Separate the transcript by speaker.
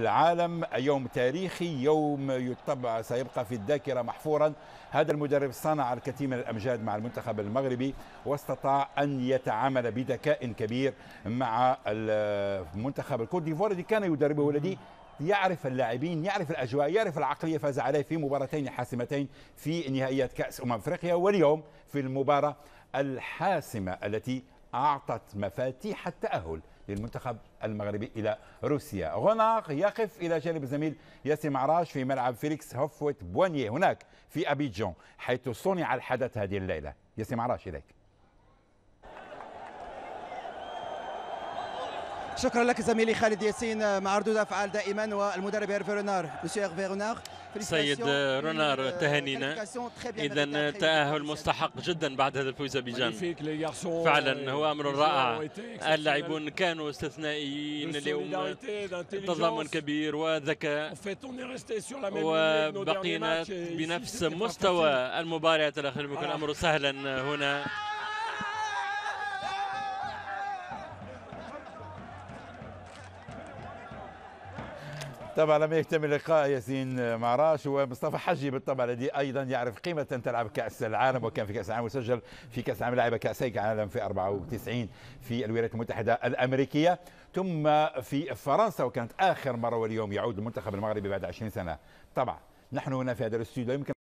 Speaker 1: العالم يوم تاريخي يوم يطبع سيبقى في الذاكرة محفورا هذا المدرب صنع الكثير من الأمجاد مع المنتخب المغربي واستطاع أن يتعامل بذكاء كبير مع المنتخب الكوت ديفوار الذي كان يدربه والذي يعرف اللاعبين يعرف الاجواء يعرف العقليه فاز عليه في مباراتين حاسمتين في نهائيات كاس امم افريقيا واليوم في المباراه الحاسمه التي اعطت مفاتيح التاهل للمنتخب المغربي إلى روسيا غناق يقف إلى جانب الزميل ياسم عراش في ملعب فيليكس هوفويت بوانيه هناك في أبيجون حيث صنع الحدث هذه الليلة ياسم عراش إليك
Speaker 2: شكرا لك زميلي خالد ياسين مع ردود افعال دائما والمدرب هيرفي رونار مسيو هيرفي رونار سيد رونار euh, تهانينا اذا تاهل مستحق جدا بعد هذا الفوز بجان فعلا هو امر رائع اللاعبون كانوا استثنائيين اليوم تضامن كبير وذكاء وبقينا بنفس مستوى المباريات الاخيره يكون الامر سهلا هنا
Speaker 1: طبعا لم يكتمل لقاء ياسين معراش ومصطفى حجي بالطبع الذي ايضا يعرف قيمه ان تلعب كاس العالم وكان في كاس العالم وسجل في كاس العالم لعب كاسي العالم في 94 في الولايات المتحده الامريكيه ثم في فرنسا وكانت اخر مره واليوم يعود المنتخب المغربي بعد 20 سنه طبعا نحن هنا في هذا الاستوديو يمكن